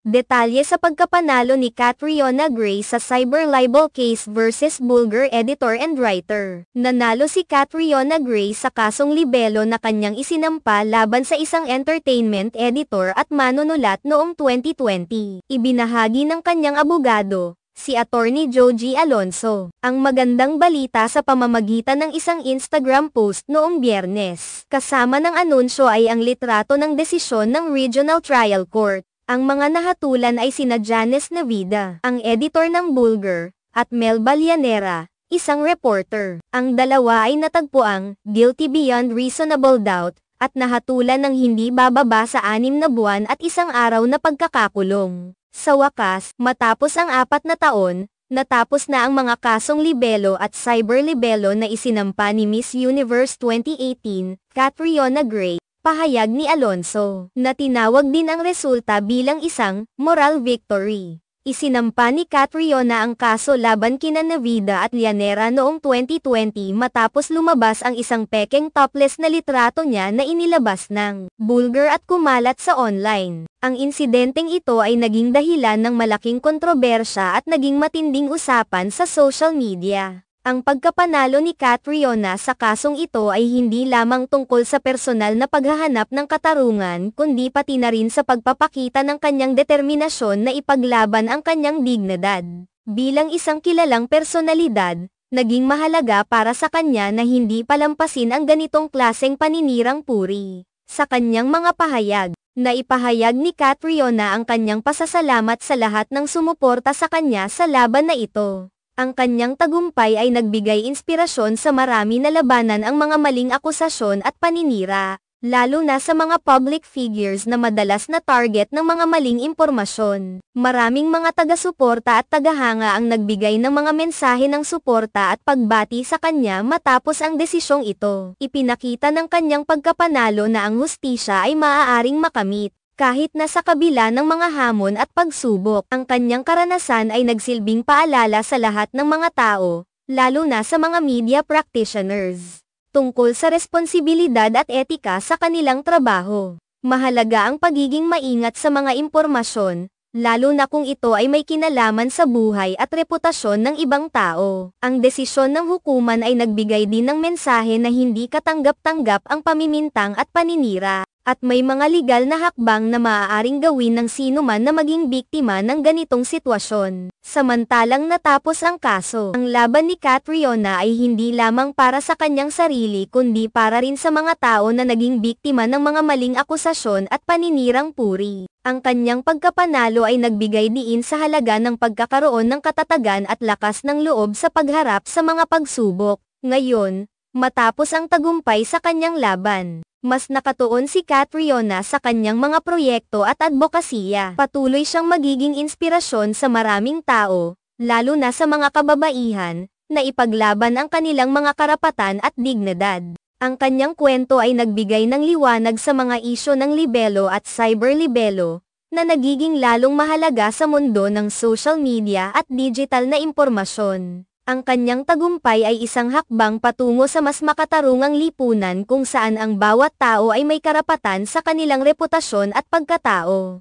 Detalye sa pagkapanalo ni Catriona Gray sa cyber libel case versus Bulger editor and writer. Nanalo si Catriona Gray sa kasong libelo na kanyang isinampa laban sa isang entertainment editor at manunulat noong 2020. Ibinahagi ng kanyang abogado, si Attorney Joji Alonso, ang magandang balita sa pamamagitan ng isang Instagram post noong biyernes. Kasama ng anunsyo ay ang litrato ng desisyon ng Regional Trial Court ang mga nahatulan ay sina Janes Navida, ang editor ng Bulger, at Mel Balyanera, isang reporter. Ang dalawa ay natagpuang guilty beyond reasonable doubt at nahatulan ng hindi bababa sa anim na buwan at isang araw na pagkakakulong. Sa wakas, matapos ang apat na taon, natapos na ang mga kasong libelo at cyber libelo na isinampa ni Miss Universe 2018, Catriona Gray. Pahayag ni Alonso na tinawag din ang resulta bilang isang moral victory. Isinampa ni Catriona ang kaso laban kina Navida at Lianera noong 2020 matapos lumabas ang isang pekeng topless na litrato niya na inilabas ng bulgar at kumalat sa online. Ang insidenteng ito ay naging dahilan ng malaking kontrobersya at naging matinding usapan sa social media. Ang pagkapanalo ni Catriona sa kasong ito ay hindi lamang tungkol sa personal na paghahanap ng katarungan kundi pati na rin sa pagpapakita ng kanyang determinasyon na ipaglaban ang kanyang dignidad. Bilang isang kilalang personalidad, naging mahalaga para sa kanya na hindi palampasin ang ganitong klaseng paninirang puri. Sa kanyang mga pahayag, naipahayag ni Catriona ang kanyang pasasalamat sa lahat ng sumuporta sa kanya sa laban na ito. Ang kanyang tagumpay ay nagbigay inspirasyon sa marami na labanan ang mga maling akusasyon at paninira, lalo na sa mga public figures na madalas na target ng mga maling impormasyon. Maraming mga taga-suporta at tagahanga ang nagbigay ng mga mensahe ng suporta at pagbati sa kanya matapos ang desisyong ito. Ipinakita ng kanyang pagkapanalo na ang hustisya ay maaaring makamit kahit na sa kabila ng mga hamon at pagsubok, ang kanyang karanasan ay nagsilbing paalala sa lahat ng mga tao, lalo na sa mga media practitioners, tungkol sa responsibilidad at etika sa kanilang trabaho. Mahalaga ang pagiging maingat sa mga impormasyon, lalo na kung ito ay may kinalaman sa buhay at reputasyon ng ibang tao. Ang desisyon ng hukuman ay nagbigay din ng mensahe na hindi katanggap-tanggap ang pamimintang at paninira at may mga legal na hakbang na maaaring gawin ng sino man na maging biktima ng ganitong sitwasyon. Samantalang natapos ang kaso, ang laban ni Catriona ay hindi lamang para sa kanyang sarili kundi para rin sa mga tao na naging biktima ng mga maling akusasyon at paninirang puri. Ang kanyang pagkapanalo ay nagbigay diin sa halaga ng pagkakaroon ng katatagan at lakas ng loob sa pagharap sa mga pagsubok. Ngayon, matapos ang tagumpay sa kanyang laban, mas nakatuon si Catriona sa kanyang mga proyekto at advokasya. Patuloy siyang magiging inspirasyon sa maraming tao, lalo na sa mga kababaihan, na ipaglaban ang kanilang mga karapatan at dignidad. Ang kanyang kwento ay nagbigay ng liwanag sa mga isyo ng libelo at cyberlibelo, na nagiging lalong mahalaga sa mundo ng social media at digital na impormasyon ang kanyang tagumpay ay isang hakbang patungo sa mas makatarungang lipunan kung saan ang bawat tao ay may karapatan sa kanilang reputasyon at pagkatao.